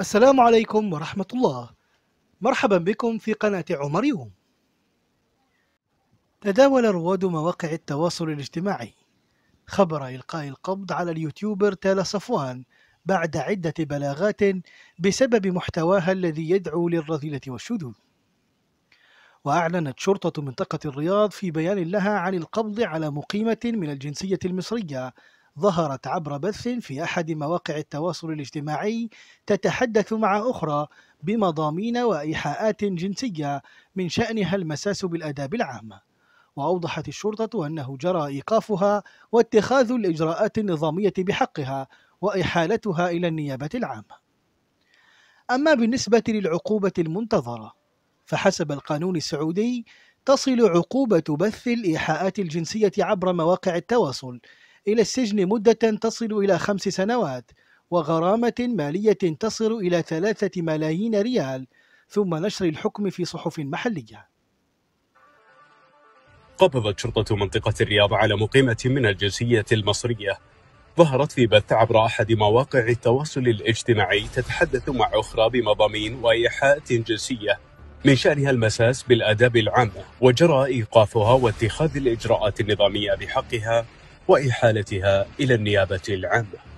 السلام عليكم ورحمة الله مرحبا بكم في قناة عمر يوم تداول رواد مواقع التواصل الاجتماعي خبر إلقاء القبض على اليوتيوبر تالا صفوان بعد عدة بلاغات بسبب محتواها الذي يدعو للرذيلة والشذوذ وأعلنت شرطة منطقة الرياض في بيان لها عن القبض على مقيمة من الجنسية المصرية ظهرت عبر بث في أحد مواقع التواصل الاجتماعي تتحدث مع أخرى بمضامين وإيحاءات جنسية من شأنها المساس بالآداب العامة وأوضحت الشرطة أنه جرى إيقافها واتخاذ الإجراءات النظامية بحقها وإحالتها إلى النيابة العامة أما بالنسبة للعقوبة المنتظرة فحسب القانون السعودي تصل عقوبة بث الإيحاءات الجنسية عبر مواقع التواصل إلى السجن مدة تصل إلى خمس سنوات وغرامة مالية تصل إلى ثلاثة ملايين ريال ثم نشر الحكم في صحف محلية قبضت شرطة منطقة الرياض على مقيمة من الجنسية المصرية ظهرت في بث عبر أحد مواقع التواصل الاجتماعي تتحدث مع أخرى بمضامين وإيحاءات جنسية من شأنها المساس بالآداب العامة وجرى إيقافها واتخاذ الإجراءات النظامية بحقها وإحالتها إلى النيابة العامة